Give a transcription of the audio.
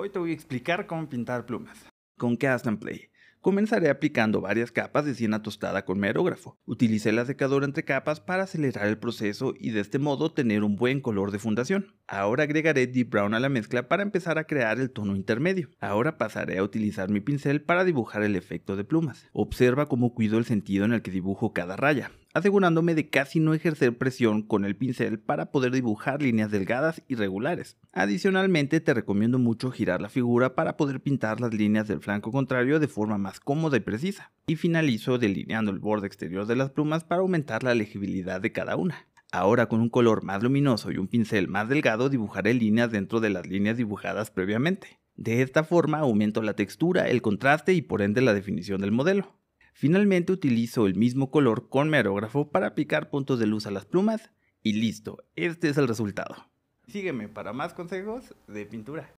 Hoy te voy a explicar cómo pintar plumas. Con Cast and Play. Comenzaré aplicando varias capas de siena tostada con mi aerógrafo. Utilicé la secadora entre capas para acelerar el proceso y de este modo tener un buen color de fundación. Ahora agregaré Deep Brown a la mezcla para empezar a crear el tono intermedio. Ahora pasaré a utilizar mi pincel para dibujar el efecto de plumas. Observa cómo cuido el sentido en el que dibujo cada raya asegurándome de casi no ejercer presión con el pincel para poder dibujar líneas delgadas y regulares. Adicionalmente te recomiendo mucho girar la figura para poder pintar las líneas del flanco contrario de forma más cómoda y precisa. Y finalizo delineando el borde exterior de las plumas para aumentar la legibilidad de cada una. Ahora con un color más luminoso y un pincel más delgado dibujaré líneas dentro de las líneas dibujadas previamente. De esta forma aumento la textura, el contraste y por ende la definición del modelo. Finalmente utilizo el mismo color con aerógrafo para picar puntos de luz a las plumas y listo, este es el resultado. Sígueme para más consejos de pintura.